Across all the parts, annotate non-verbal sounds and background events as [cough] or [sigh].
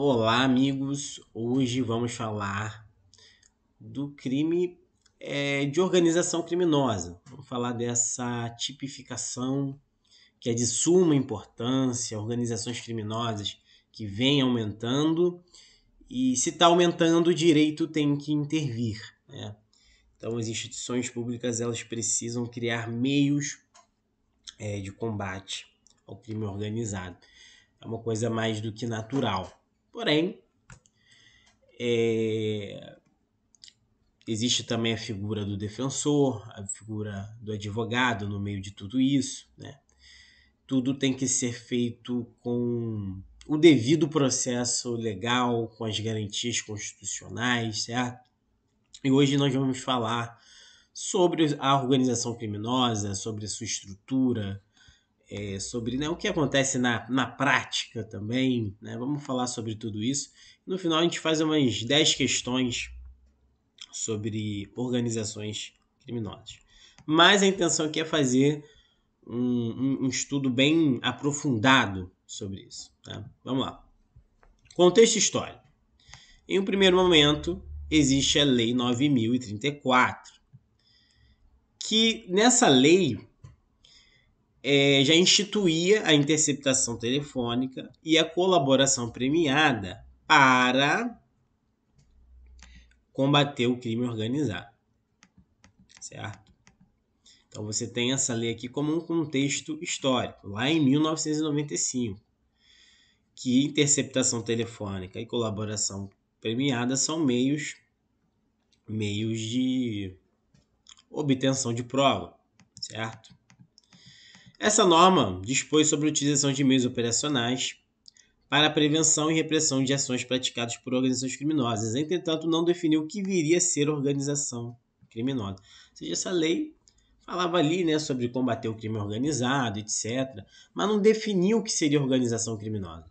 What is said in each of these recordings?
Olá, amigos! Hoje vamos falar do crime é, de organização criminosa. Vamos falar dessa tipificação que é de suma importância, organizações criminosas que vem aumentando e, se está aumentando, o direito tem que intervir. Né? Então, as instituições públicas elas precisam criar meios é, de combate ao crime organizado. É uma coisa mais do que natural Porém, é, existe também a figura do defensor, a figura do advogado no meio de tudo isso, né? Tudo tem que ser feito com o devido processo legal, com as garantias constitucionais, certo? E hoje nós vamos falar sobre a organização criminosa, sobre a sua estrutura, é, sobre né, o que acontece na, na prática também. Né? Vamos falar sobre tudo isso. No final, a gente faz umas 10 questões sobre organizações criminosas. Mas a intenção aqui é fazer um, um, um estudo bem aprofundado sobre isso. Tá? Vamos lá. Contexto histórico. Em um primeiro momento, existe a Lei 9034, que nessa lei é, já instituía a interceptação telefônica e a colaboração premiada para combater o crime organizado. Certo? Então você tem essa lei aqui como um contexto histórico, lá em 1995, que interceptação telefônica e colaboração premiada são meios meios de obtenção de prova, certo? Essa norma dispõe sobre a utilização de meios operacionais para a prevenção e repressão de ações praticadas por organizações criminosas. Entretanto, não definiu o que viria a ser organização criminosa. Ou seja, essa lei falava ali né, sobre combater o crime organizado, etc., mas não definiu o que seria organização criminosa.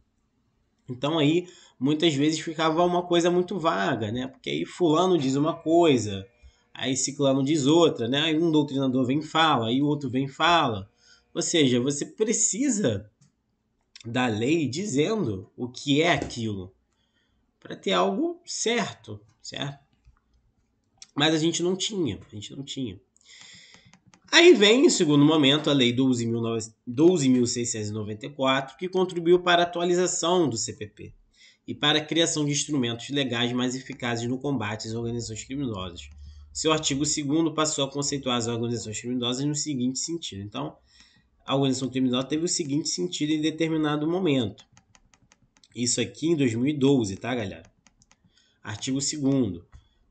Então aí muitas vezes ficava uma coisa muito vaga, né? Porque aí fulano diz uma coisa, aí ciclano diz outra, né? Aí um doutrinador vem e fala, aí o outro vem e fala. Ou seja, você precisa da lei dizendo o que é aquilo para ter algo certo, certo? Mas a gente não tinha, a gente não tinha. Aí vem, em segundo momento, a Lei 12.694, que contribuiu para a atualização do CPP e para a criação de instrumentos legais mais eficazes no combate às organizações criminosas. Seu artigo 2 passou a conceituar as organizações criminosas no seguinte sentido. Então, a organização criminal teve o seguinte sentido em determinado momento. Isso aqui em 2012, tá, galera? Artigo 2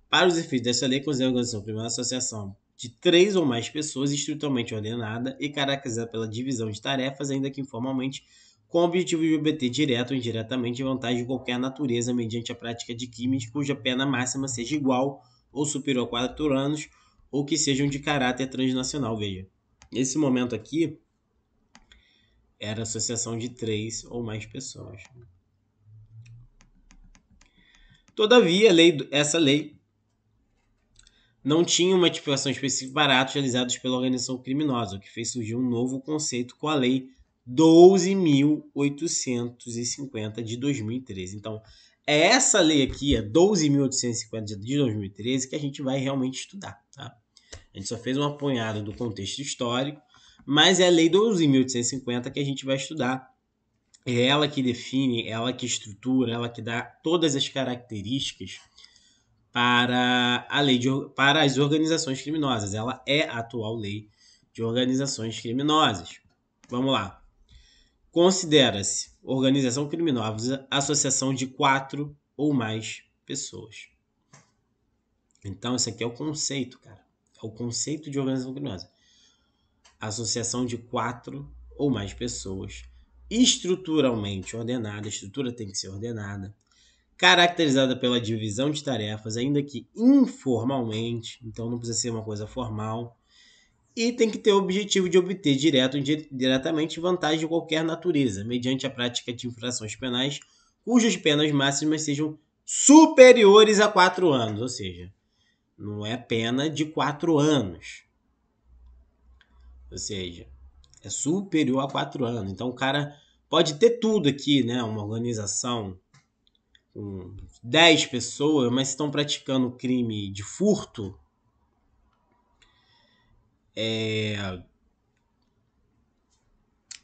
Para os efeitos dessa lei, considera a organização a associação de três ou mais pessoas estruturalmente ordenada e caracterizada pela divisão de tarefas, ainda que informalmente, com o objetivo de obter direto ou indiretamente vantagem de qualquer natureza mediante a prática de crimes cuja pena máxima seja igual ou superior a quatro anos ou que sejam de caráter transnacional, veja. Nesse momento aqui, era associação de três ou mais pessoas. Todavia, lei, essa lei não tinha uma tipificação específica para atos realizados pela organização criminosa, o que fez surgir um novo conceito com a Lei 12.850 de 2013. Então, é essa lei aqui, a 12.850 de 2013, que a gente vai realmente estudar. Tá? A gente só fez um apanhado do contexto histórico mas é a Lei 12.850 que a gente vai estudar. É ela que define, é ela que estrutura, ela que dá todas as características para a lei de, para as organizações criminosas. Ela é a atual lei de organizações criminosas. Vamos lá. Considera-se organização criminosa associação de quatro ou mais pessoas. Então, esse aqui é o conceito, cara. É o conceito de organização criminosa associação de quatro ou mais pessoas, estruturalmente ordenada, a estrutura tem que ser ordenada, caracterizada pela divisão de tarefas, ainda que informalmente, então não precisa ser uma coisa formal, e tem que ter o objetivo de obter direto ou indiretamente vantagem de qualquer natureza, mediante a prática de infrações penais, cujas penas máximas sejam superiores a quatro anos, ou seja, não é pena de quatro anos. Ou seja, é superior a quatro anos. Então o cara pode ter tudo aqui, né? Uma organização com 10 pessoas, mas estão praticando crime de furto. É,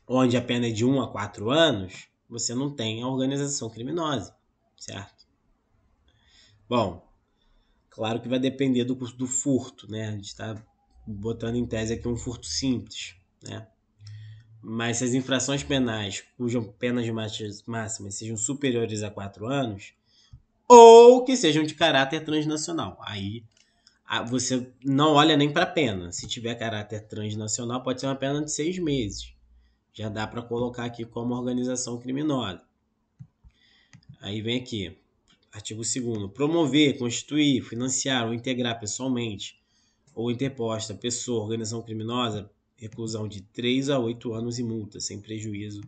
onde a pena é de 1 a 4 anos, você não tem a organização criminosa, certo? Bom, claro que vai depender do do furto, né? A gente está botando em tese aqui um furto simples, né? Mas se as infrações penais cujas penas máximas sejam superiores a quatro anos, ou que sejam de caráter transnacional, aí você não olha nem para a pena. Se tiver caráter transnacional, pode ser uma pena de seis meses. Já dá para colocar aqui como organização criminosa. Aí vem aqui, artigo 2 promover, constituir, financiar ou integrar pessoalmente ou interposta, pessoa, organização criminosa, reclusão de 3 a 8 anos e multa, sem prejuízo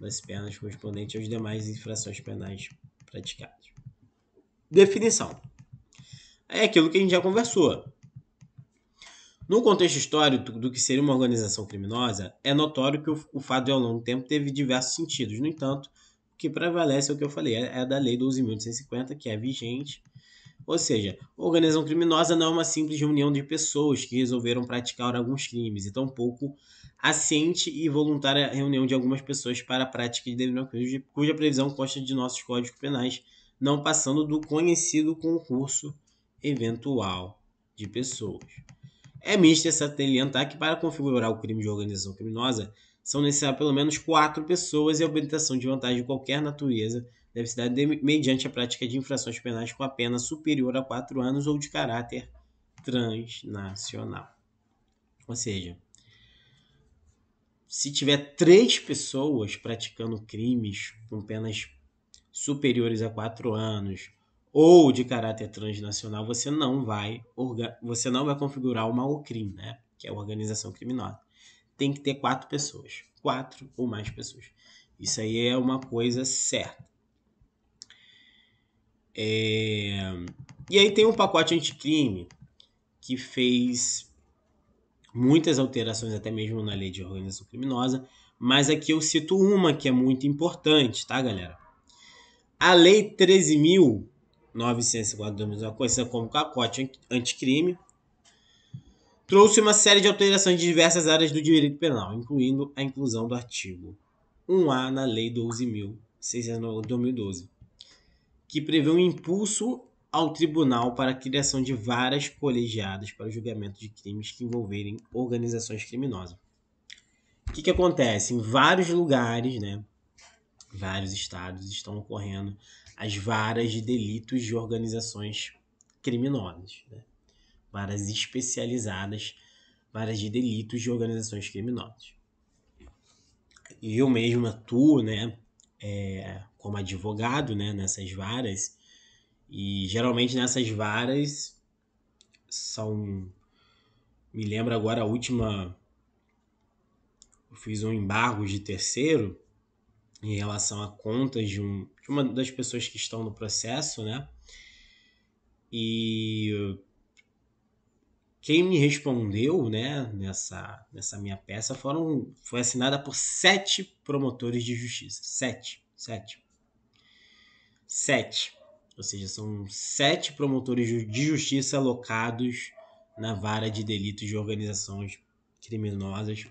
das penas correspondentes às demais infrações penais praticadas. Definição. É aquilo que a gente já conversou. No contexto histórico do que seria uma organização criminosa, é notório que o, fato de ao longo do tempo teve diversos sentidos. No entanto, o que prevalece é o que eu falei, é, é da Lei 12.150, que é vigente ou seja, organização criminosa não é uma simples reunião de pessoas que resolveram praticar alguns crimes, e tampouco a ciente e voluntária reunião de algumas pessoas para a prática de delitos cuja previsão consta de nossos códigos penais, não passando do conhecido concurso eventual de pessoas. É essa salientar tá? que para configurar o crime de organização criminosa são necessárias pelo menos quatro pessoas e a obtenção de vantagem de qualquer natureza deve se dar de, mediante a prática de infrações penais com a pena superior a quatro anos ou de caráter transnacional. Ou seja, se tiver três pessoas praticando crimes com penas superiores a quatro anos ou de caráter transnacional, você não vai você não vai configurar uma OCRIM, né? que é a organização criminosa. Tem que ter quatro pessoas, quatro ou mais pessoas. Isso aí é uma coisa certa. É... E aí tem um pacote anticrime que fez muitas alterações, até mesmo na lei de organização criminosa, mas aqui eu cito uma que é muito importante, tá, galera? A Lei 13.952, conhecida como pacote anticrime, trouxe uma série de alterações de diversas áreas do direito penal, incluindo a inclusão do artigo 1A na Lei 12.609 de 2012 que prevê um impulso ao tribunal para a criação de várias colegiadas para o julgamento de crimes que envolverem organizações criminosas. O que, que acontece? Em vários lugares, né, vários estados, estão ocorrendo as varas de delitos de organizações criminosas. Né? Varas especializadas, varas de delitos de organizações criminosas. Eu mesmo atuo né, é, como advogado né, nessas varas. E geralmente nessas varas são. Me lembro agora a última. Eu fiz um embargo de terceiro em relação a contas de, um, de uma das pessoas que estão no processo, né? E quem me respondeu, né, nessa, nessa minha peça foram foi assinada por sete promotores de justiça, sete, sete sete. Ou seja, são sete promotores de justiça alocados na vara de delitos de organizações criminosas.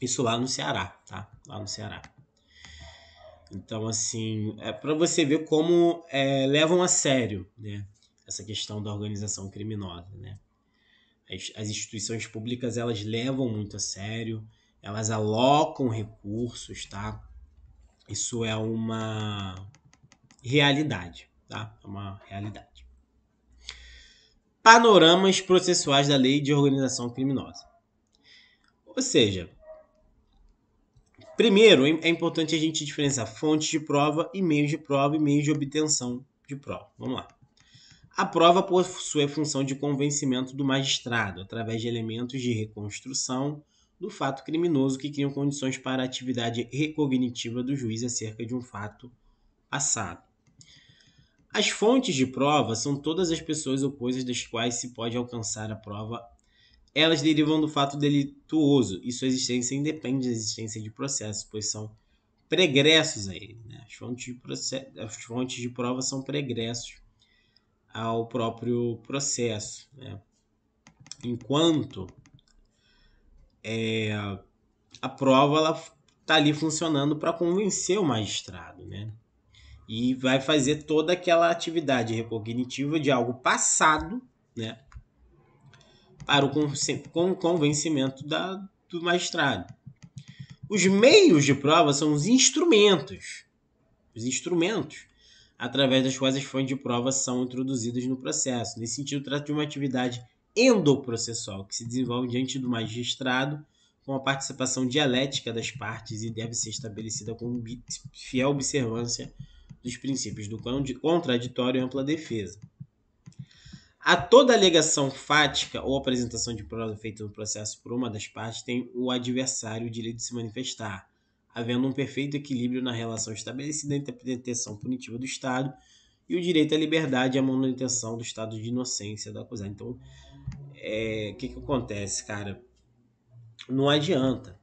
Isso lá no Ceará, tá? Lá no Ceará. Então, assim, é para você ver como é, levam a sério né, essa questão da organização criminosa, né? As, as instituições públicas, elas levam muito a sério, elas alocam recursos, tá? Isso é uma realidade, tá? É uma realidade. Panoramas processuais da lei de organização criminosa. Ou seja, primeiro é, é importante a gente diferenciar fontes de prova e meios de prova e meios de obtenção de prova. Vamos lá. A prova possui a função de convencimento do magistrado, através de elementos de reconstrução do fato criminoso que criam condições para a atividade recognitiva do juiz acerca de um fato passado. As fontes de prova são todas as pessoas ou coisas das quais se pode alcançar a prova. Elas derivam do fato delituoso e sua existência independe da existência de processos, pois são pregressos a ele. Né? As, fontes de process... As fontes de prova são pregressos ao próprio processo. Né? Enquanto é, a prova está ali funcionando para convencer o magistrado. Né? e vai fazer toda aquela atividade recognitiva de algo passado, né? Para o con convencimento da, do magistrado. Os meios de prova são os instrumentos. Os instrumentos através das quais as fontes de prova são introduzidas no processo. Nesse sentido, trata de uma atividade endoprocessual que se desenvolve diante do magistrado com a participação dialética das partes e deve ser estabelecida com fiel observância dos princípios do contraditório e ampla defesa. A toda alegação fática ou apresentação de prova feita no processo por uma das partes tem o adversário o direito de se manifestar, havendo um perfeito equilíbrio na relação estabelecida entre a pretensão punitiva do Estado e o direito à liberdade e à manutenção do estado de inocência do acusado. Então, o é, que, que acontece, cara? Não adianta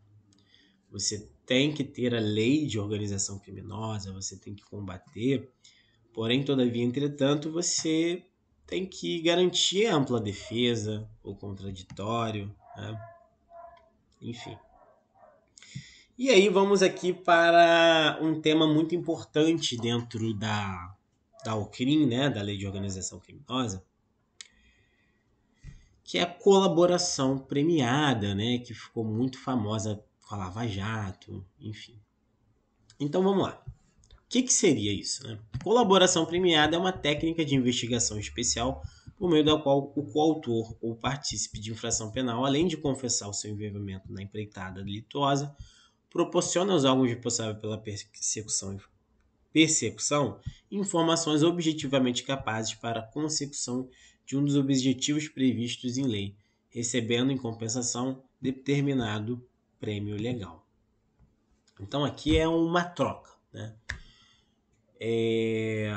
você tem que ter a lei de organização criminosa, você tem que combater, porém, todavia, entretanto, você tem que garantir ampla defesa, o contraditório, né? enfim. E aí vamos aqui para um tema muito importante dentro da, da OCRIM, né, da Lei de Organização Criminosa, que é a colaboração premiada, né, que ficou muito famosa com a Lava Jato, enfim. Então vamos lá. O que, que seria isso? Né? Colaboração premiada é uma técnica de investigação especial por meio da qual o coautor ou partícipe de infração penal, além de confessar o seu envolvimento na empreitada delituosa, proporciona aos órgãos responsáveis pela persecução, persecução informações objetivamente capazes para a consecução de um dos objetivos previstos em lei, recebendo em compensação determinado prêmio legal. Então aqui é uma troca. Né? É,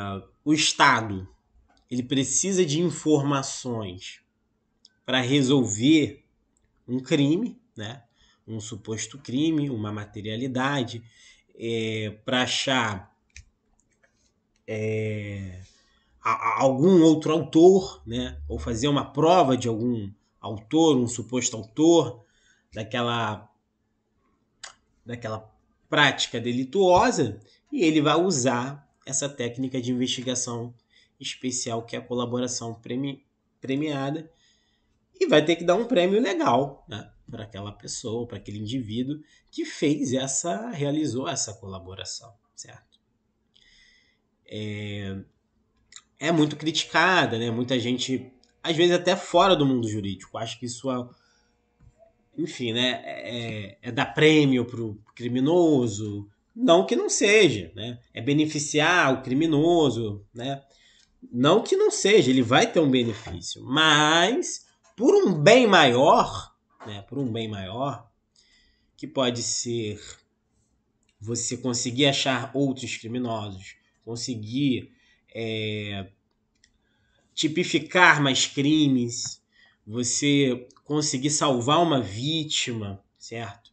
o Estado ele precisa de informações para resolver um crime, né? um suposto crime, uma materialidade, é, para achar é, a, a algum outro autor, né? ou fazer uma prova de algum autor, um suposto autor daquela daquela prática delituosa e ele vai usar essa técnica de investigação especial que é a colaboração premi premiada e vai ter que dar um prêmio legal né, para aquela pessoa, para aquele indivíduo que fez essa, realizou essa colaboração, certo? É, é muito criticada, né? Muita gente, às vezes até fora do mundo jurídico, acho que isso é enfim, né? É, é dar prêmio pro criminoso. Não que não seja, né? É beneficiar o criminoso, né? Não que não seja, ele vai ter um benefício, mas por um bem maior, né? Por um bem maior, que pode ser você conseguir achar outros criminosos, conseguir é, tipificar mais crimes, você conseguir salvar uma vítima, certo?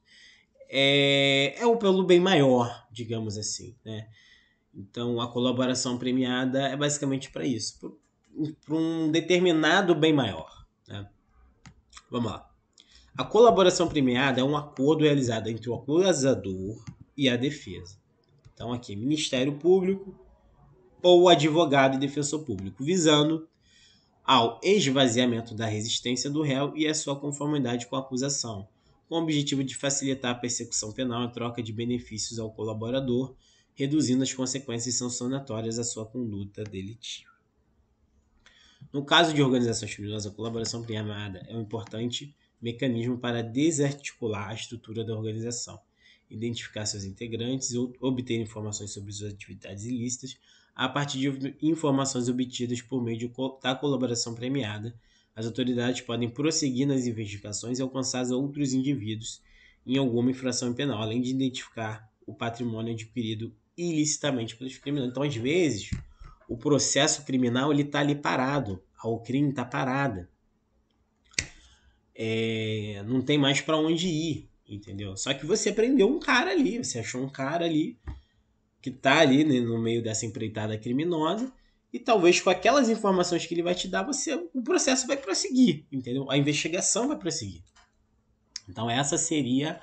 É, é o pelo bem maior, digamos assim, né? Então, a colaboração premiada é basicamente para isso, para um determinado bem maior. Né? Vamos lá. A colaboração premiada é um acordo realizado entre o acusador e a defesa. Então, aqui, Ministério Público ou advogado e defensor público, visando ao esvaziamento da resistência do réu e à sua conformidade com a acusação, com o objetivo de facilitar a persecução penal em troca de benefícios ao colaborador, reduzindo as consequências sancionatórias à sua conduta delitiva. No caso de organizações criminosas, a colaboração premiada é um importante mecanismo para desarticular a estrutura da organização, identificar seus integrantes, obter informações sobre suas atividades ilícitas, a partir de informações obtidas por meio co da colaboração premiada, as autoridades podem prosseguir nas investigações e alcançar outros indivíduos em alguma infração penal, além de identificar o patrimônio adquirido ilicitamente pelos criminosos. Então, às vezes, o processo criminal ele está ali parado, o crime está parado. É, não tem mais para onde ir, entendeu? Só que você prendeu um cara ali, você achou um cara ali que está ali né, no meio dessa empreitada criminosa e talvez com aquelas informações que ele vai te dar, você o processo vai prosseguir, entendeu? A investigação vai prosseguir. Então essa seria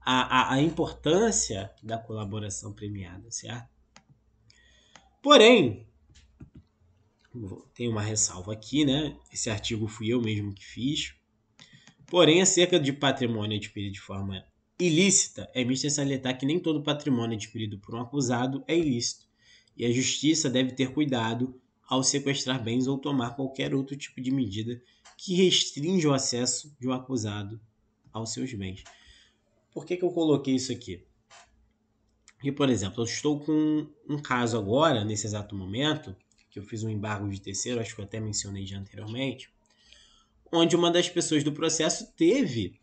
a, a, a importância da colaboração premiada, certo? Porém, tem uma ressalva aqui, né? Esse artigo fui eu mesmo que fiz. Porém, acerca de patrimônio adquirido de forma ilícita, é visto salientar que nem todo patrimônio adquirido por um acusado é ilícito, e a justiça deve ter cuidado ao sequestrar bens ou tomar qualquer outro tipo de medida que restringe o acesso de um acusado aos seus bens. Por que, que eu coloquei isso aqui? E, por exemplo, eu estou com um caso agora, nesse exato momento, que eu fiz um embargo de terceiro, acho que eu até mencionei já anteriormente, onde uma das pessoas do processo teve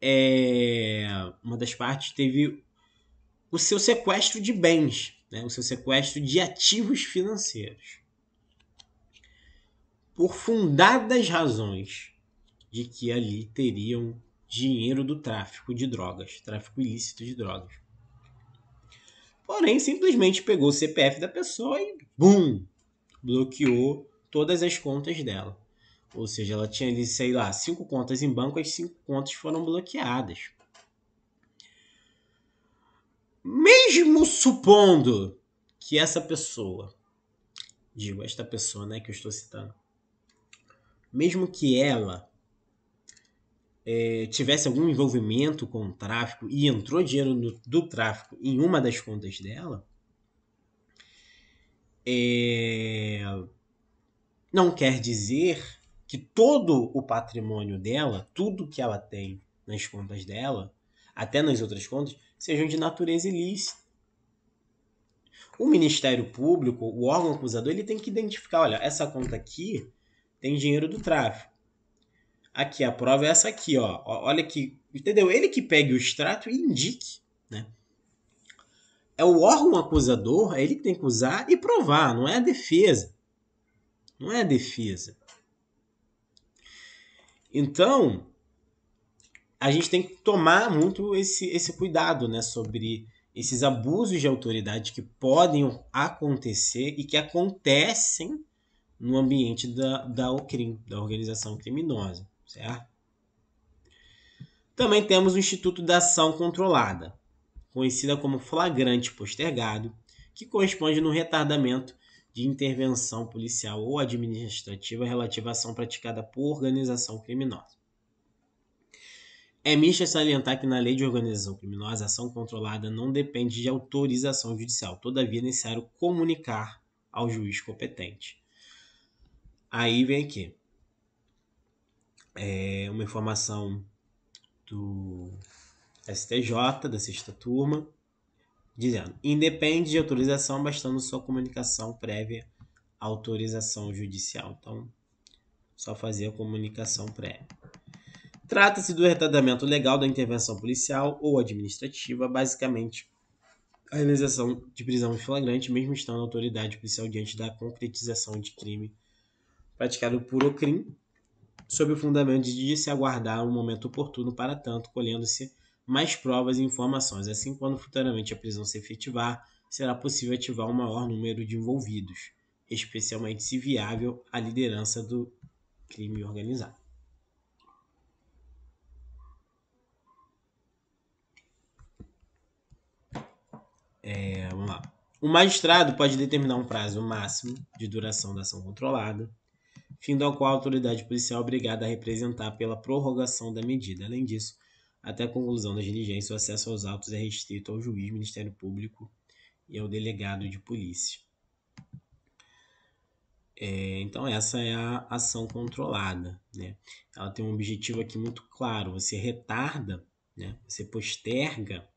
é, uma das partes teve o seu sequestro de bens, né, o seu sequestro de ativos financeiros. Por fundadas razões de que ali teriam dinheiro do tráfico de drogas, tráfico ilícito de drogas. Porém, simplesmente pegou o CPF da pessoa e, bum, bloqueou todas as contas dela. Ou seja, ela tinha ali, sei lá, cinco contas em banco, as cinco contas foram bloqueadas. Mesmo supondo que essa pessoa, digo, esta pessoa né, que eu estou citando, mesmo que ela é, tivesse algum envolvimento com o tráfico e entrou dinheiro do, do tráfico em uma das contas dela, é, não quer dizer que todo o patrimônio dela, tudo que ela tem nas contas dela, até nas outras contas, sejam de natureza ilícita. O Ministério Público, o órgão acusador, ele tem que identificar, olha, essa conta aqui tem dinheiro do tráfico. Aqui, a prova é essa aqui, ó. Olha que, entendeu? Ele que pegue o extrato e indique, né? É o órgão acusador, é ele que tem que usar e provar, não é a defesa. Não é a defesa. Então, a gente tem que tomar muito esse, esse cuidado né, sobre esses abusos de autoridade que podem acontecer e que acontecem no ambiente da, da OCRIM, da Organização Criminosa, certo? Também temos o Instituto da Ação Controlada, conhecida como flagrante postergado, que corresponde no retardamento de intervenção policial ou administrativa relativa à ação praticada por organização criminosa. É misto salientar que na lei de organização criminosa, a ação controlada não depende de autorização judicial, todavia é necessário comunicar ao juiz competente. Aí vem aqui é uma informação do STJ, da sexta turma, dizendo: independe de autorização, bastando sua comunicação prévia à autorização judicial. Então, só fazer a comunicação prévia. Trata-se do retardamento legal da intervenção policial ou administrativa, basicamente a realização de prisão em flagrante, mesmo estando a autoridade policial diante da concretização de crime praticado por o crime, sob o fundamento de se aguardar um momento oportuno para tanto, colhendo-se mais provas e informações. Assim, quando futuramente a prisão se efetivar, será possível ativar um maior número de envolvidos, especialmente se viável a liderança do crime organizado. É, vamos lá. O magistrado pode determinar um prazo máximo de duração da ação controlada, fim do qual a autoridade policial é obrigada a representar pela prorrogação da medida. Além disso, até a conclusão da diligência, o acesso aos autos é restrito ao juiz, Ministério Público e ao delegado de polícia. É, então, essa é a ação controlada. Né? Ela tem um objetivo aqui muito claro: você retarda, né? você posterga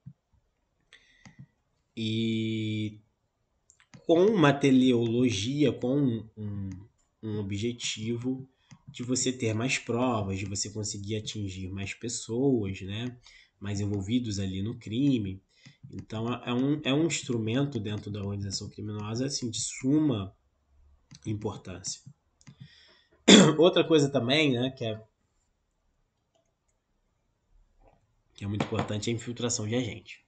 e com uma teleologia, com um, um objetivo de você ter mais provas, de você conseguir atingir mais pessoas, né? mais envolvidos ali no crime. Então, é, é um, é um instrumento dentro da organização criminosa assim, de suma importância. [clears throat] Outra coisa também, né, que é, que é muito importante, é a infiltração de agente,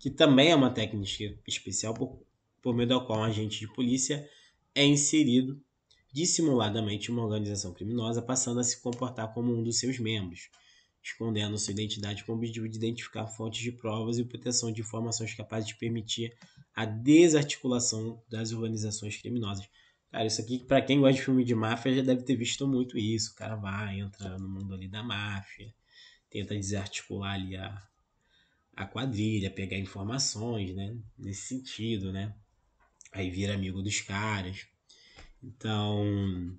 que também é uma técnica especial por, por meio da qual um agente de polícia é inserido dissimuladamente uma organização criminosa, passando a se comportar como um dos seus membros, escondendo sua identidade com o objetivo de identificar fontes de provas e proteção de informações capazes de permitir a desarticulação das organizações criminosas. Cara, isso aqui, para quem gosta de filme de máfia, já deve ter visto muito isso. O cara vai, entra no mundo ali da máfia, tenta desarticular ali a, a quadrilha, pegar informações, né? Nesse sentido, né? Aí vira amigo dos caras. Então,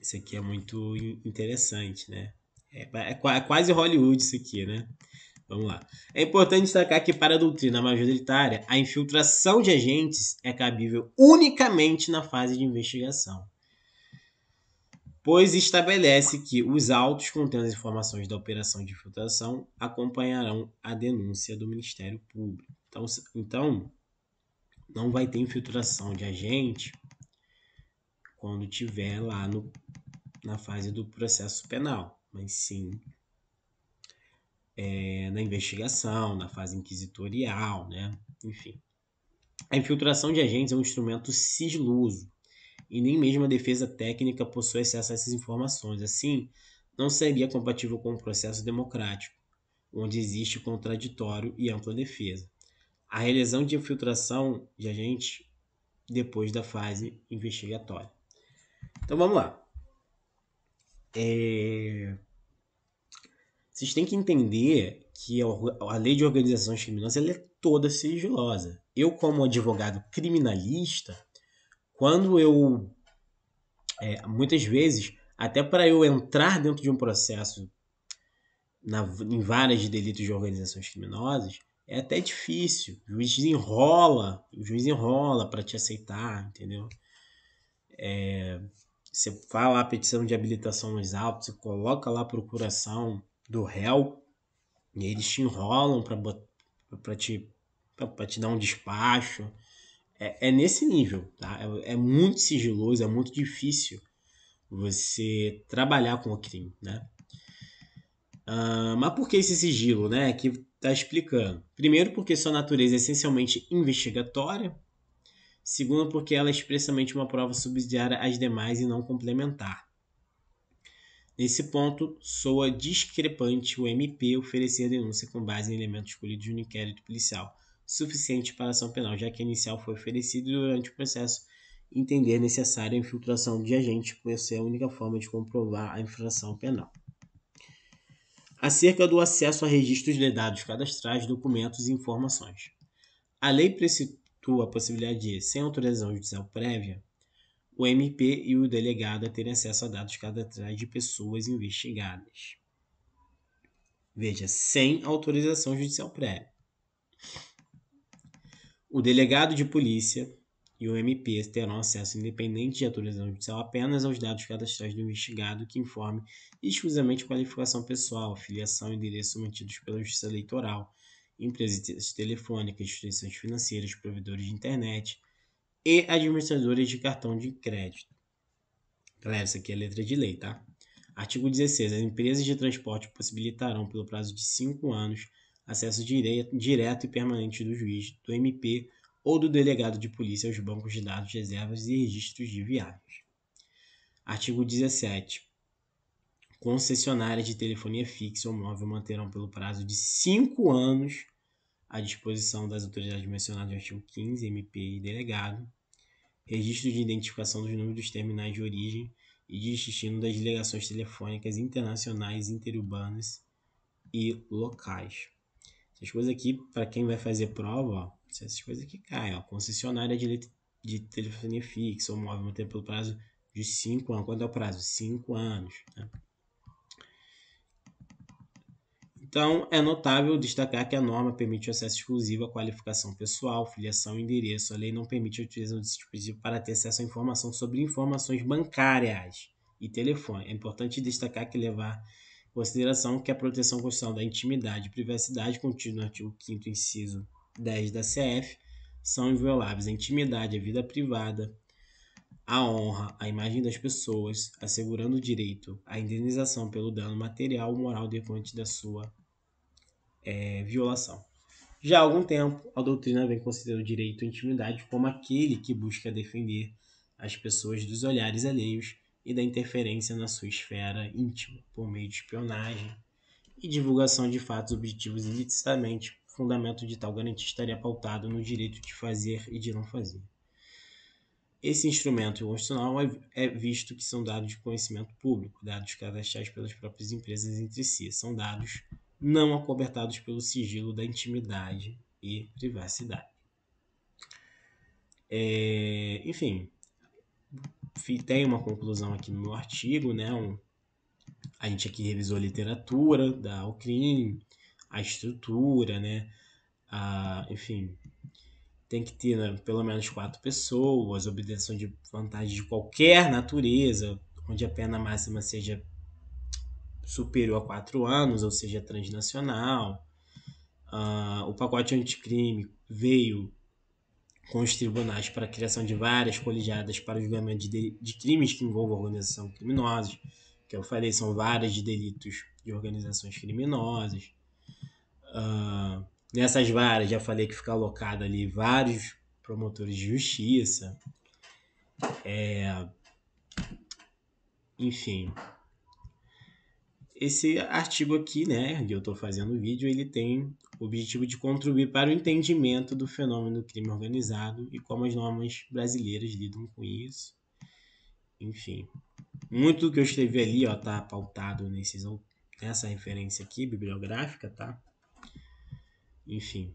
isso aqui é muito interessante, né? É, é, é, é quase Hollywood isso aqui, né? Vamos lá. É importante destacar que, para a doutrina majoritária, a infiltração de agentes é cabível unicamente na fase de investigação, pois estabelece que os autos contendo as informações da operação de infiltração acompanharão a denúncia do Ministério Público. Então, então não vai ter infiltração de agente quando tiver lá no, na fase do processo penal, mas sim é, na investigação, na fase inquisitorial, né? enfim. A infiltração de agentes é um instrumento sigiloso e nem mesmo a defesa técnica possui acesso a essas informações. Assim, não seria compatível com o um processo democrático, onde existe contraditório e ampla defesa. A realização de infiltração de agentes depois da fase investigatória. Então vamos lá. É... Vocês têm que entender que a lei de organizações criminosas é toda sigilosa. Eu, como advogado criminalista, quando eu. É, muitas vezes, até para eu entrar dentro de um processo na, em várias de delitos de organizações criminosas, é até difícil. O juiz enrola, o juiz enrola para te aceitar, entendeu? É, você fala a petição de habilitação nos autos, você coloca lá a procuração do réu e eles te enrolam para te, te dar um despacho. É, é nesse nível, tá? É, é, muito sigiloso, é muito difícil você trabalhar com o crime, né? Ah, mas por que esse sigilo, né? Que tá explicando. Primeiro, porque sua natureza é essencialmente investigatória, Segundo, porque ela é expressamente uma prova subsidiária às demais e não complementar. Nesse ponto, soa discrepante o MP oferecer a denúncia com base em elementos colhidos de um inquérito policial suficiente para ação penal, já que a inicial foi oferecida durante o processo entender necessária a infiltração de agentes, pois é a única forma de comprovar a infração penal. Acerca do acesso a registros de dados cadastrais, documentos e informações. A lei a possibilidade de, sem autorização judicial prévia, o MP e o delegado a terem acesso a dados cadastrais de pessoas investigadas. Veja, sem autorização judicial prévia. O delegado de polícia e o MP terão acesso independente de autorização judicial apenas aos dados cadastrais do investigado que informe exclusivamente qualificação pessoal, filiação e endereço mantidos pela Justiça Eleitoral, empresas telefônicas, instituições financeiras, provedores de internet e administradores de cartão de crédito. Galera, isso aqui é letra de lei, tá? Artigo 16. As empresas de transporte possibilitarão, pelo prazo de cinco anos, acesso direto, direto e permanente do juiz, do MP ou do delegado de polícia aos bancos de dados, reservas e registros de viagens. Artigo 17. Concessionárias de telefonia fixa ou móvel manterão, pelo prazo de cinco anos, à disposição das autoridades mencionadas no artigo 15, MP e delegado, registro de identificação dos números dos terminais de origem e de destino das ligações telefônicas internacionais, interurbanas e locais. Essas coisas aqui, para quem vai fazer prova, ó, essas coisas aqui caem. Ó. Concessionária de, de telefonia fixa ou móvel mantém pelo prazo de 5 anos. Quanto é o prazo? 5 anos. Né? Então, é notável destacar que a norma permite o acesso exclusivo à qualificação pessoal, filiação e endereço. A lei não permite a utilização desse dispositivo para ter acesso à informação sobre informações bancárias e telefone. É importante destacar que levar em consideração que a proteção constitucional da intimidade e privacidade contida no artigo 5º, inciso 10 da CF, são invioláveis a intimidade, a vida privada, a honra, a imagem das pessoas, assegurando o direito à indenização pelo dano material ou moral decorrente da sua é, violação. Já há algum tempo, a doutrina vem considerando o direito à intimidade como aquele que busca defender as pessoas dos olhares alheios e da interferência na sua esfera íntima, por meio de espionagem e divulgação de fatos objetivos ilicitamente. O fundamento de tal garantia estaria pautado no direito de fazer e de não fazer. Esse instrumento constitucional é, é visto que são dados de conhecimento público, dados cadastrais pelas próprias empresas entre si, são dados não acobertados pelo sigilo da intimidade e privacidade. É, enfim, tem uma conclusão aqui no meu artigo, né? Um, a gente aqui revisou a literatura da Alcrim, a estrutura, né? A, enfim, tem que ter né, pelo menos quatro pessoas, obtenção de vantagens de qualquer natureza, onde a pena máxima seja superior a quatro anos, ou seja, transnacional. Uh, o pacote anticrime veio com os tribunais para a criação de várias colegiadas para o julgamento de, de crimes que envolvam organização criminosa, que eu falei, são várias de delitos de organizações criminosas. Uh, nessas várias, já falei que fica alocado ali vários promotores de justiça. É, enfim, esse artigo aqui, né, que eu estou fazendo o vídeo, ele tem o objetivo de contribuir para o entendimento do fenômeno do crime organizado e como as normas brasileiras lidam com isso. Enfim, muito do que eu escrevi ali, ó, tá pautado nesses, nessa referência aqui, bibliográfica, tá? Enfim.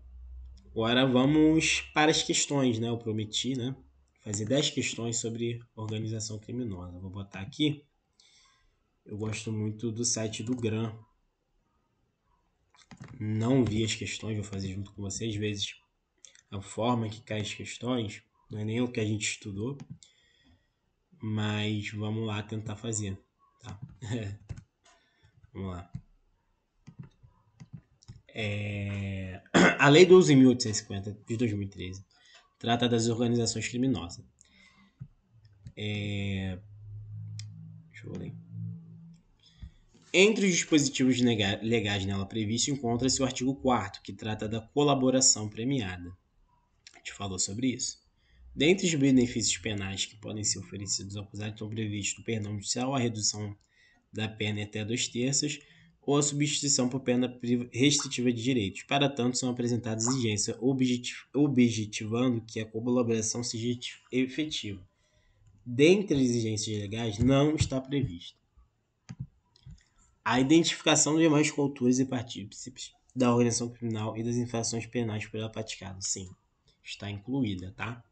Agora vamos para as questões, né? Eu prometi, né? Fazer 10 questões sobre organização criminosa. Vou botar aqui eu gosto muito do site do Gran. Não vi as questões, vou fazer junto com vocês. Às vezes, a forma que cai as questões não é nem o que a gente estudou, mas vamos lá tentar fazer, tá? [laughs] vamos lá. É... [clears throat] A Lei 12.850 de 2013 trata das organizações criminosas. É... Deixa eu ler. Entre os dispositivos legais nela previstos encontra-se o artigo 4 que trata da colaboração premiada. A gente falou sobre isso. Dentre os benefícios penais que podem ser oferecidos ao acusado estão previstos o perdão judicial, a redução da pena até dois terços ou a substituição por pena restritiva de direitos. Para tanto, são apresentadas exigências objetivando que a colaboração seja efetiva. Dentre as exigências legais, não está previsto a identificação de demais culturas e partícipes da organização criminal e das infrações penais por ela praticada. Sim, está incluída, tá?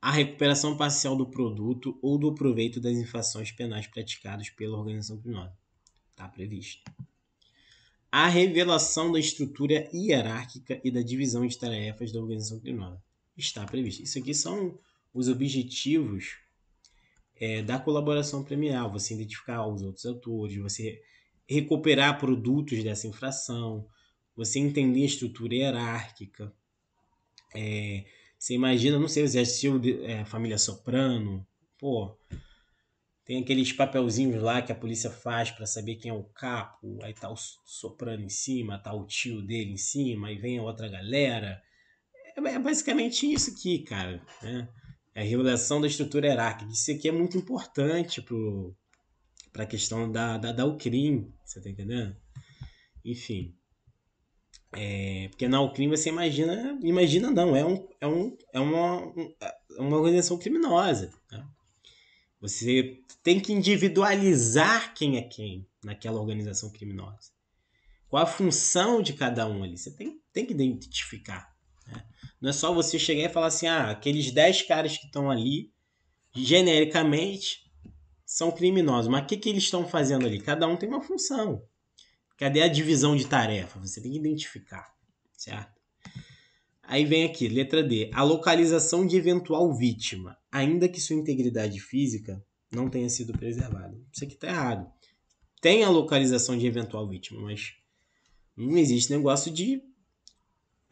A recuperação parcial do produto ou do proveito das infrações penais praticadas pela organização criminal. Está previsto. A revelação da estrutura hierárquica e da divisão de tarefas da organização criminosa. Está previsto. Isso aqui são os objetivos é, da colaboração premial, você identificar os outros autores, você recuperar produtos dessa infração, você entender a estrutura hierárquica. É, você imagina, não sei, você assistiu é, Família Soprano? Pô, tem aqueles papelzinhos lá que a polícia faz para saber quem é o capo, aí tá o soprano em cima, tá o tio dele em cima, aí vem a outra galera. É, é basicamente isso aqui, cara. Né? É a regulação da estrutura hierárquica. Isso aqui é muito importante para a questão da, da, da UCRIM, você tá entendendo? Enfim. É, porque na UCRIM você imagina. Imagina não, é, um, é, um, é uma, é uma organização criminosa. Né? Você tem que individualizar quem é quem naquela organização criminosa. Qual a função de cada um ali? Você tem, tem que identificar. Não é só você chegar e falar assim, ah, aqueles 10 caras que estão ali, genericamente, são criminosos. Mas o que, que eles estão fazendo ali? Cada um tem uma função. Cadê a divisão de tarefa? Você tem que identificar, certo? Aí vem aqui, letra D. A localização de eventual vítima, ainda que sua integridade física não tenha sido preservada. Isso aqui tá errado. Tem a localização de eventual vítima, mas não existe negócio de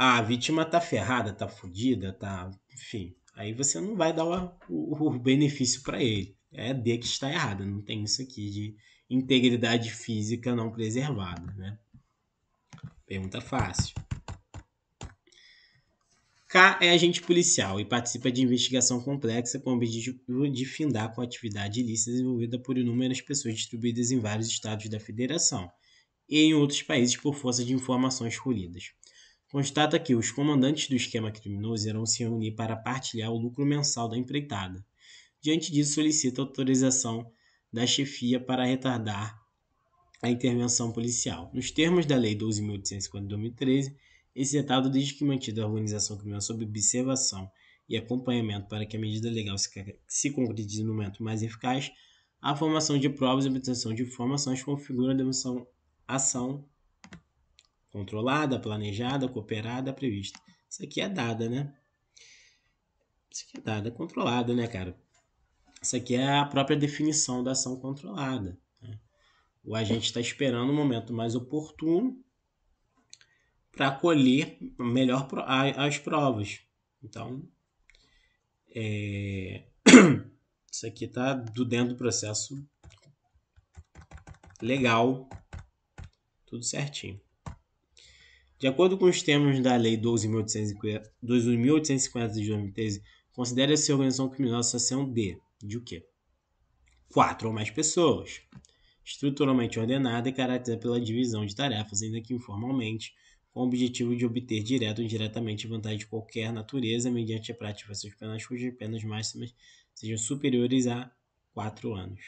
ah, a vítima tá ferrada, tá fodida, tá. Enfim. Aí você não vai dar o, o, o benefício para ele. É D que está errada, não tem isso aqui de integridade física não preservada, né? Pergunta fácil. K é agente policial e participa de investigação complexa com o objetivo de findar com atividade ilícita desenvolvida por inúmeras pessoas distribuídas em vários estados da federação e em outros países por força de informações colhidas constata que os comandantes do esquema criminoso irão se reunir para partilhar o lucro mensal da empreitada. Diante disso, solicita autorização da chefia para retardar a intervenção policial. Nos termos da Lei 12.850-2013, esse Estado diz que mantida a organização criminosa sob observação e acompanhamento para que a medida legal se, se concretize no momento mais eficaz, a formação de provas e obtenção de informações configura a demissão ação Controlada, planejada, cooperada, prevista. Isso aqui é dada, né? Isso aqui é dada, controlada, né, cara? Isso aqui é a própria definição da ação controlada. Né? O agente está esperando o momento mais oportuno para colher melhor as provas. Então, é... [coughs] isso aqui está do dentro do processo legal, tudo certinho. De acordo com os termos da Lei 12.850 de 2013, considera-se organização criminosa associação de, de o quê? Quatro ou mais pessoas, estruturalmente ordenada e caracterizada pela divisão de tarefas, ainda que informalmente, com o objetivo de obter direto ou indiretamente vantagem de qualquer natureza mediante a prática de ações penais cujas penas máximas sejam superiores a quatro anos.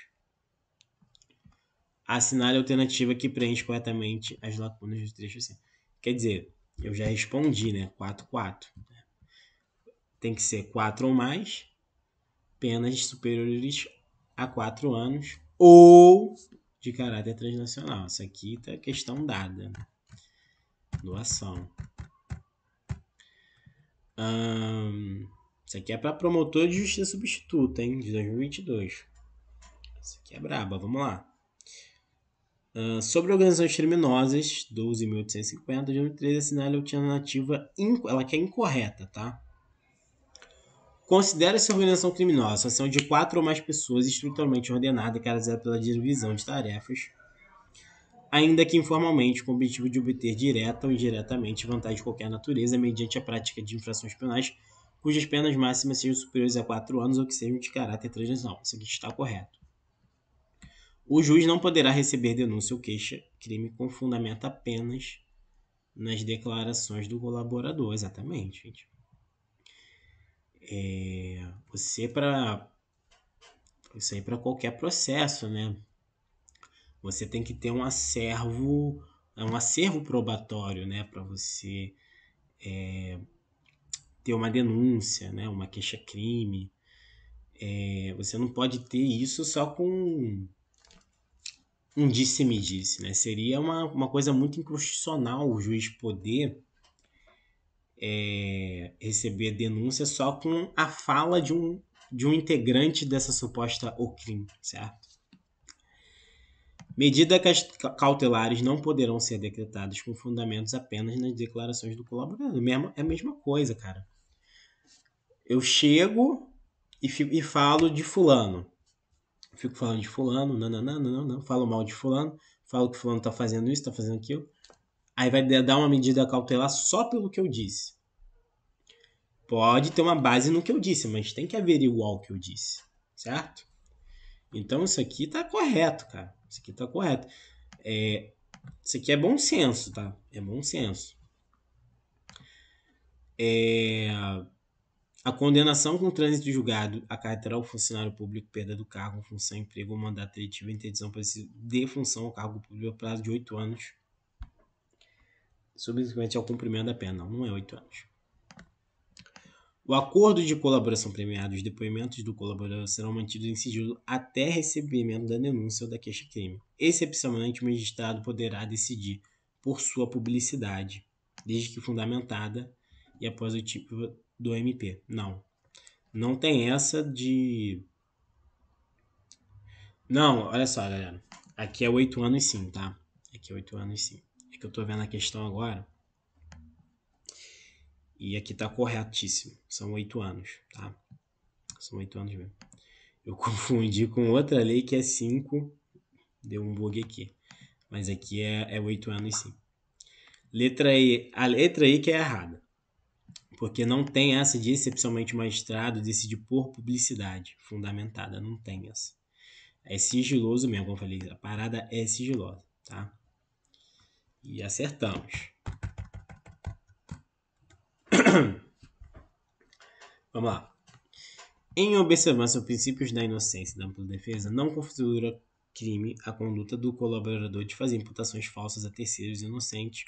Assinale a alternativa que preenche corretamente as lacunas do trecho assim. Quer dizer, eu já respondi, né? 4, 4. Né? Tem que ser 4 ou mais, penas superiores a 4 anos ou de caráter transnacional. Isso aqui tá questão dada. Né? Doação. Hum, isso aqui é para promotor de justiça substituta, hein? De 2022. Isso aqui é braba, vamos lá. Ah, sobre organizações criminosas, 12.850, de 13 assinale a alternativa, ela que é incorreta, tá? Considera-se organização criminosa, ação de quatro ou mais pessoas estruturalmente ordenada, caracterizada pela divisão de tarefas, ainda que informalmente, com o objetivo de obter direta ou indiretamente vantagem de qualquer natureza mediante a prática de infrações penais, cujas penas máximas sejam superiores a quatro anos ou que sejam de caráter transnacional. Isso aqui está correto. O juiz não poderá receber denúncia ou queixa crime com fundamento apenas nas declarações do colaborador, exatamente, gente. É, você é para isso aí é para qualquer processo, né? Você tem que ter um acervo, um acervo probatório, né, para você é, ter uma denúncia, né, uma queixa-crime. É, você não pode ter isso só com um disse-me-disse, né? Seria uma, uma coisa muito inconstitucional o juiz poder é, receber denúncia só com a fala de um, de um integrante dessa suposta crime, certo? Medidas cautelares não poderão ser decretadas com fundamentos apenas nas declarações do colaborador. É a mesma coisa, cara. Eu chego e, e falo de fulano fico falando de fulano, não, não, não, não, não, falo mal de fulano, falo que fulano tá fazendo isso, tá fazendo aquilo. Aí vai dar uma medida cautelar só pelo que eu disse. Pode ter uma base no que eu disse, mas tem que averiguar o que eu disse, certo? Então isso aqui tá correto, cara. Isso aqui tá correto. É, isso aqui é bom senso, tá? É bom senso. É a condenação com trânsito julgado acarretará o funcionário público perda do cargo, função, emprego, ou mandato eletivo, interdição de função ou cargo público a prazo de oito anos, subsequente ao cumprimento da pena. Não, não é oito anos. O acordo de colaboração premiado, os depoimentos do colaborador serão mantidos em sigilo até recebimento da denúncia ou da queixa-crime. Excepcionalmente, o magistrado poderá decidir por sua publicidade, desde que fundamentada e após o tipo do MP. Não. Não tem essa de. Não, olha só, galera. Aqui é oito anos sim, tá? Aqui é oito anos sim. É que eu tô vendo a questão agora. E aqui tá corretíssimo. São oito anos, tá? São oito anos mesmo. Eu [laughs] confundi com outra lei que é cinco. Deu um bug aqui. Mas aqui é, é oito é anos sim. Letra E. A letra E que é errada. Porque não tem essa de excepcionalmente magistrado decidir por publicidade fundamentada, não tem essa. É sigiloso mesmo, como eu falei, a parada é sigilosa, tá? E acertamos. [coughs] Vamos lá. Em observância aos princípios da inocência e da ampla defesa, não configura crime a conduta do colaborador de fazer imputações falsas a terceiros inocentes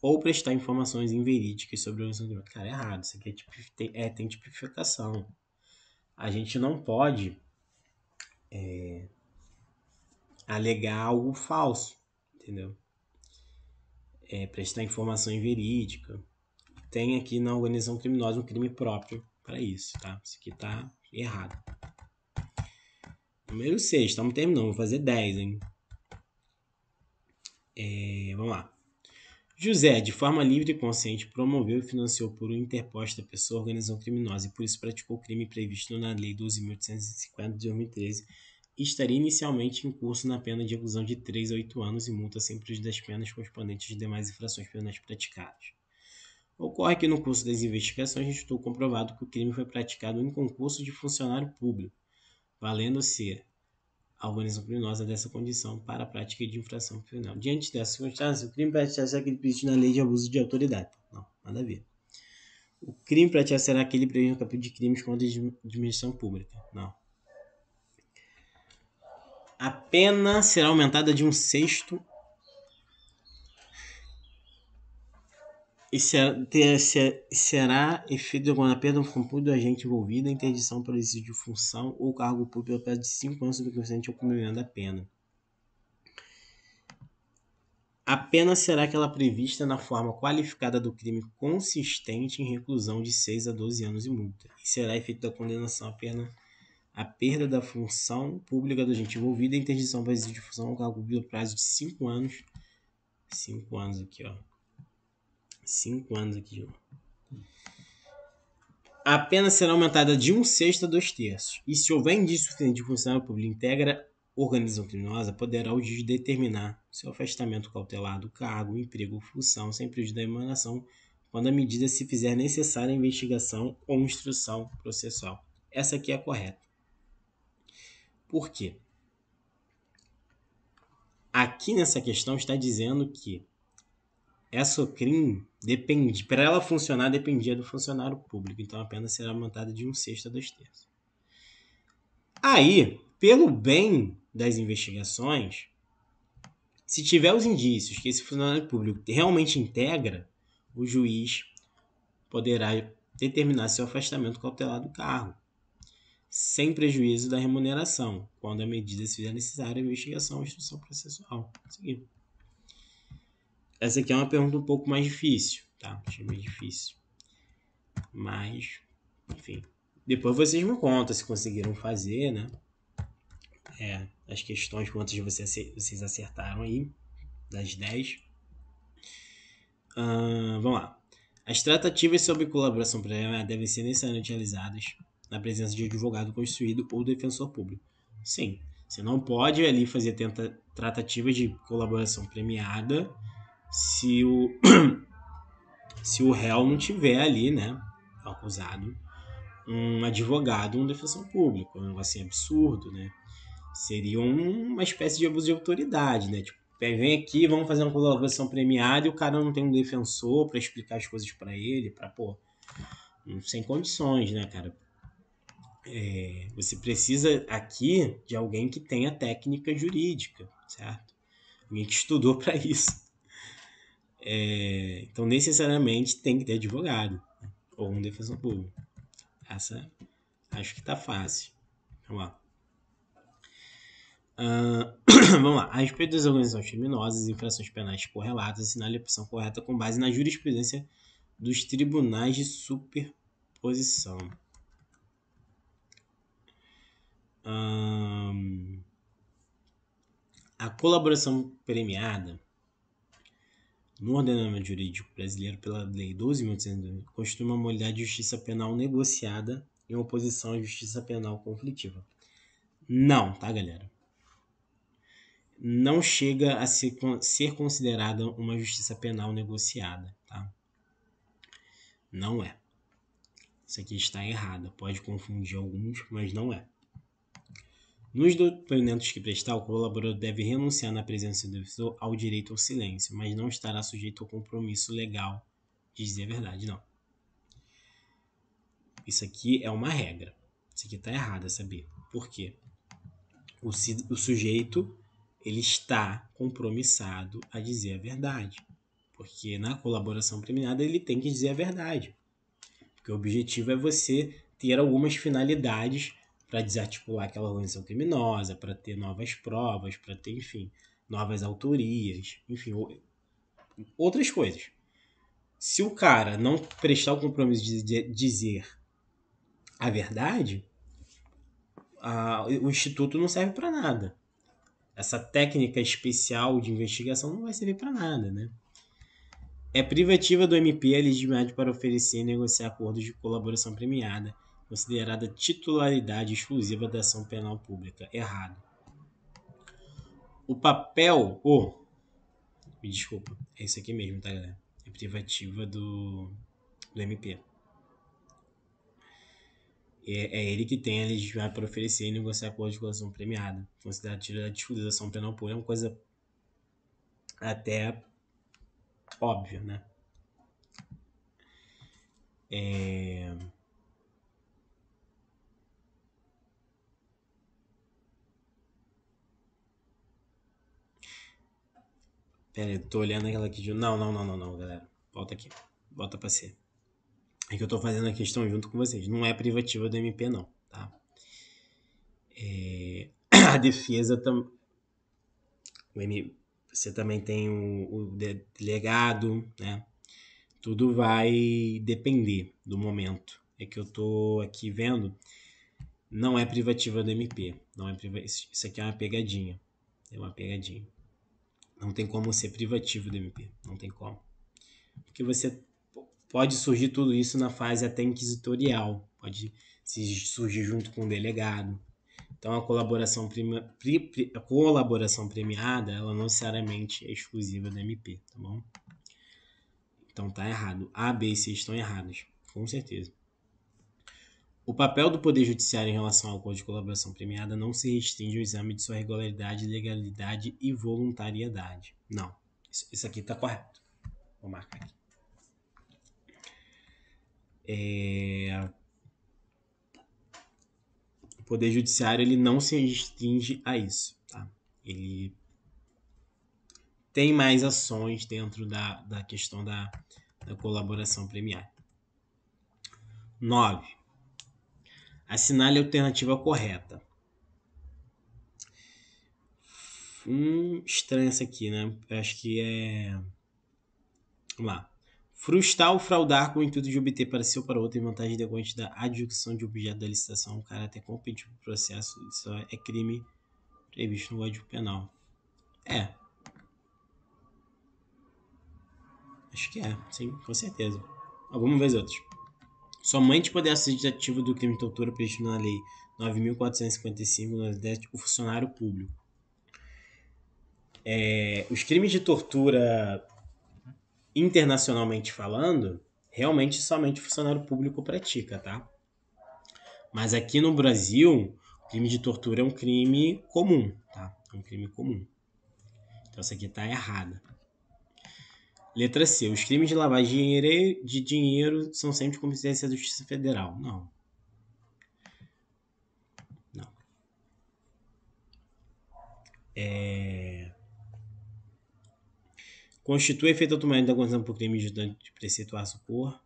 ou prestar informações inverídicas sobre organização criminosa Cara, é errado. Isso aqui é tipo, tem, é, tem tipificação. A gente não pode é, alegar algo falso, entendeu? É, prestar informação inverídica. Tem aqui na organização criminosa um crime próprio para isso, tá? Isso aqui tá errado. Número 6, estamos terminando, vou fazer 10, hein? É, vamos lá. José, de forma livre e consciente, promoveu e financiou por um interposta pessoa organização criminosa e por isso praticou o crime previsto na Lei 12.850 de 2013 estaria inicialmente em curso na pena de reclusão de 3 a 8 anos e multa sem prejuízo das penas correspondentes às demais infrações penais praticadas. Ocorre que no curso das investigações estou comprovado que o crime foi praticado em concurso de funcionário público, valendo-se ao organismo dessa condição para a prática de infração penal. Diante dessa circunstância, o crime praticado será aquele previsto na lei de abuso de autoridade. Não, nada a ver. O crime praticado será aquele previsto no capítulo de crimes contra a administração pública. Não. A pena será aumentada de um sexto E será, ter, ser, será efeito de alguma perda do agente envolvido a interdição para exercício de função ou cargo público prazo de 5 anos subconsciente ou cumprimento da pena. A pena será aquela prevista na forma qualificada do crime consistente em reclusão de 6 a 12 anos e multa, e será efeito da condenação a pena a perda da função pública do agente envolvido a interdição para exercício de função ou cargo público pelo prazo de 5 anos. 5 anos aqui, ó Cinco anos aqui, ó. A pena será aumentada de um sexto a dois terços. E se houver indício suficiente de funcionário público integra organização criminosa, poderá o juiz determinar seu afastamento cautelar do cargo, emprego ou função, sem prejuízo da emanação, quando a medida se fizer necessária investigação ou instrução processual. Essa aqui é a correta. Por quê? Aqui nessa questão está dizendo que essa Socrim depende, para ela funcionar, dependia do funcionário público, então a pena será aumentada de um sexto a dois terços. Aí, pelo bem das investigações, se tiver os indícios que esse funcionário público realmente integra, o juiz poderá determinar seu afastamento cautelar do cargo, sem prejuízo da remuneração, quando a medida se fizer necessária à investigação ou instrução processual. Seguindo. Essa aqui é uma pergunta um pouco mais difícil, tá? Achei meio difícil. Mas, enfim. Depois vocês me contam se conseguiram fazer, né? É, as questões, quantas vocês acertaram aí, das 10. Uh, vamos lá. As tratativas sobre colaboração premiada devem ser necessariamente realizadas na presença de advogado constituído ou defensor público. Sim, você não pode ali fazer tratativas de colaboração premiada se o, [clears throat] se o réu não tiver ali, né, acusado, um advogado, um defensor público, é um negócio assim absurdo, né? Seria uma espécie de abuso de autoridade, né? Tipo, vem aqui, vamos fazer uma colaboração premiada e o cara não tem um defensor para explicar as coisas para ele, para pô, hum, sem condições, né, cara? É, você precisa aqui de alguém que tenha técnica jurídica, certo? Alguém que estudou para isso. É, então, necessariamente tem que ter advogado né? ou um defensor público. Essa acho que tá fácil. Vamos lá. Uh, [clears throat] vamos lá. A respeito das organizações criminosas, e infrações penais correlatas, assinale a opção correta com base na jurisprudência dos tribunais de superposição. a colaboração premiada no ordenamento jurídico brasileiro pela Lei 12.802, constitui uma modalidade de justiça penal negociada em oposição à justiça penal conflitiva. Não, tá, galera? Não chega a ser ser considerada uma justiça penal negociada, tá? Não é. Isso aqui está errado. Pode confundir alguns, mas não é. Nos depoimentos que prestar, o colaborador deve renunciar na presença do defensor ao direito ao silêncio, mas não estará sujeito ao compromisso legal de dizer a verdade, não. Isso aqui é uma regra. Isso aqui está errado, é saber. Por quê? O, o sujeito ele está compromissado a dizer a verdade. Porque na colaboração premiada ele tem que dizer a verdade. Porque o objetivo é você ter algumas finalidades para desarticular aquela organização criminosa, para ter novas provas, para ter, enfim, novas autorias, enfim, outras coisas. Se o cara não prestar o compromisso de dizer a verdade, a, o instituto não serve para nada. Essa técnica especial de investigação não vai servir para nada, né? É privativa do MP a legitimidade para oferecer e negociar acordos de colaboração premiada considerada titularidade exclusiva da ação penal pública. Errado. O papel, o. Me desculpa, é isso aqui mesmo, tá, galera? É privativa do, do MP. É, é ele que tem a legislação para oferecer e negociar acordo de colação premiada. Considerada titularidade exclusiva da ação penal pública é uma coisa até óbvia, né? É Pera aí, tô olhando aquela aqui de. Não, não, não, não, não, galera. Volta aqui. Volta pra C. É que eu tô fazendo a questão junto com vocês. Não é privativa do MP, não, tá? É... [clears throat] A defesa também. M... Você também tem o, o delegado, né? Tudo vai depender do momento. É que eu tô aqui vendo. Não é privativa do MP. Não é priva... Isso aqui é uma pegadinha. É uma pegadinha. Não tem como ser privativo do MP. Não tem como. Porque você pode surgir tudo isso na fase até inquisitorial. Pode surgir junto com o delegado. Então a colaboração, prima, pri, pri, a colaboração premiada, ela não necessariamente é exclusiva da MP, tá bom? Então tá errado. A, B e C estão errados, com certeza. O papel do Poder Judiciário em relação ao acordo de colaboração premiada não se restringe ao exame de sua regularidade, legalidade e voluntariedade. Não. Isso, isso aqui está correto. Vou marcar aqui. É... O Poder Judiciário ele não se restringe a isso. Tá? Ele tem mais ações dentro da, da questão da, da colaboração premiada. 9. Assinale a alternativa correta. Hum, estranho essa aqui, né? Acho que é. Vamos lá. frustrar ou fraudar com o intuito de obter para si ou para outra em vantagem decorrente da adjunção de objeto da licitação um caráter é competitivo do processo. Isso é crime previsto no Código Penal. É. Acho que é, sim, com certeza. Algumas vamos ver outras. Somente poderá ser ativo do crime de tortura previsto na Lei 9.455, o funcionário público. É, os crimes de tortura, internacionalmente falando, realmente somente o funcionário público pratica, tá? Mas aqui no Brasil, crime de tortura é um crime comum, tá? É um crime comum. Então isso aqui tá errado. Letra C. Os crimes de lavagem de dinheiro são sempre competência da Justiça Federal. Não. Não. É... Constitui efeito automático da condição por crime dano de preceituar a por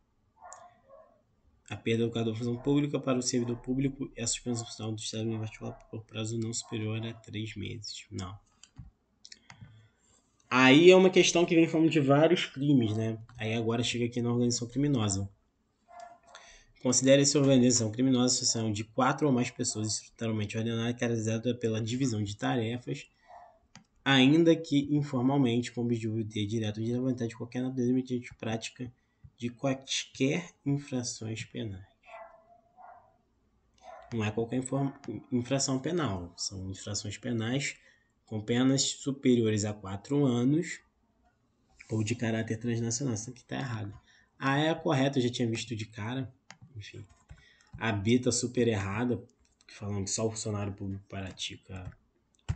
a perda do cargo da função pública para o servidor público e a suspensão do Estado em particular por prazo não superior a três meses. Não. Aí é uma questão que vem falando de vários crimes, né? Aí agora chega aqui na organização criminosa. Considere se organização criminosa a associação de quatro ou mais pessoas estruturalmente ordenada, caracterizada pela divisão de tarefas, ainda que informalmente, com o objetivo de direto de levantar de qualquer natureza mediante prática de quaisquer infrações penais. Não é qualquer infração penal, são infrações penais com penas superiores a 4 anos ou de caráter transnacional. Isso aqui está errado. A é correta, eu já tinha visto de cara. Enfim. A B está super errada, falando que só o funcionário público pratica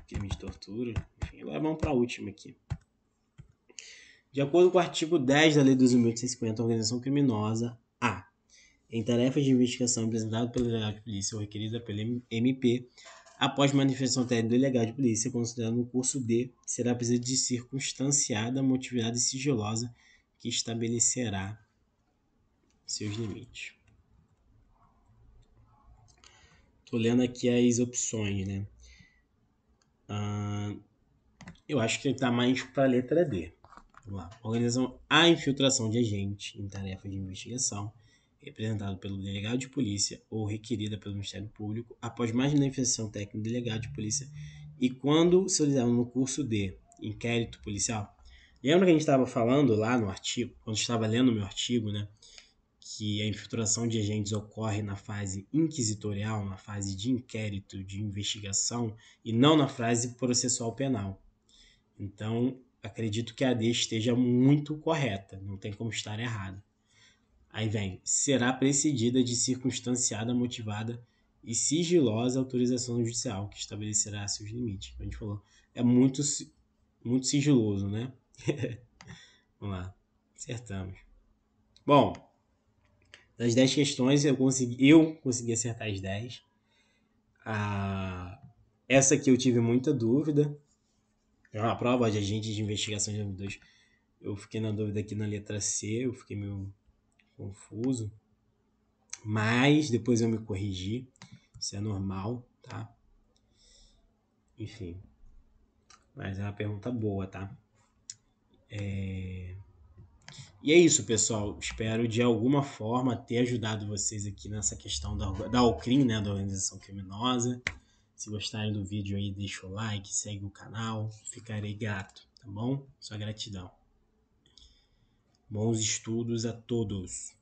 crime de tortura. Enfim, agora vamos para a última aqui. De acordo com o artigo 10 da Lei 2.850, a organização criminosa A. Em tarefas de investigação apresentada pelo delegado de polícia ou requerida pelo MP, após manifestação técnica ilegal de polícia, considerando o curso D, será preciso de circunstanciada, motivada e sigilosa, que estabelecerá seus limites. Estou lendo aqui as opções, né? Uh, eu acho que está mais para a letra D. Vamos lá. Organização A infiltração de agente em tarefa de investigação representado pelo delegado de polícia ou requerida pelo Ministério Público, após mais de manifestação técnica do delegado de polícia e quando solicitado no curso de inquérito policial. Lembra que a gente estava falando lá no artigo, quando estava lendo o meu artigo, né? Que a infiltração de agentes ocorre na fase inquisitorial, na fase de inquérito, de investigação, e não na fase processual penal. Então, acredito que a AD esteja muito correta, não tem como estar errado. Aí vem, será precedida de circunstanciada, motivada e sigilosa autorização judicial, que estabelecerá seus limites. a gente falou, é muito, muito sigiloso, né? [laughs] Vamos lá, acertamos. Bom, das 10 questões, eu consegui, eu consegui acertar as 10. Ah, essa aqui eu tive muita dúvida. É uma prova de agente de investigação de 2. Eu fiquei na dúvida aqui na letra C, eu fiquei meio confuso, mas depois eu me corrigi, isso é normal, tá? Enfim, mas é uma pergunta boa, tá? É... E é isso, pessoal. Espero de alguma forma ter ajudado vocês aqui nessa questão da, da OCRIM, né, da organização criminosa. Se gostarem do vídeo aí, deixa o like, segue o canal, ficarei grato, tá bom? Só gratidão. Bons estudos a todos!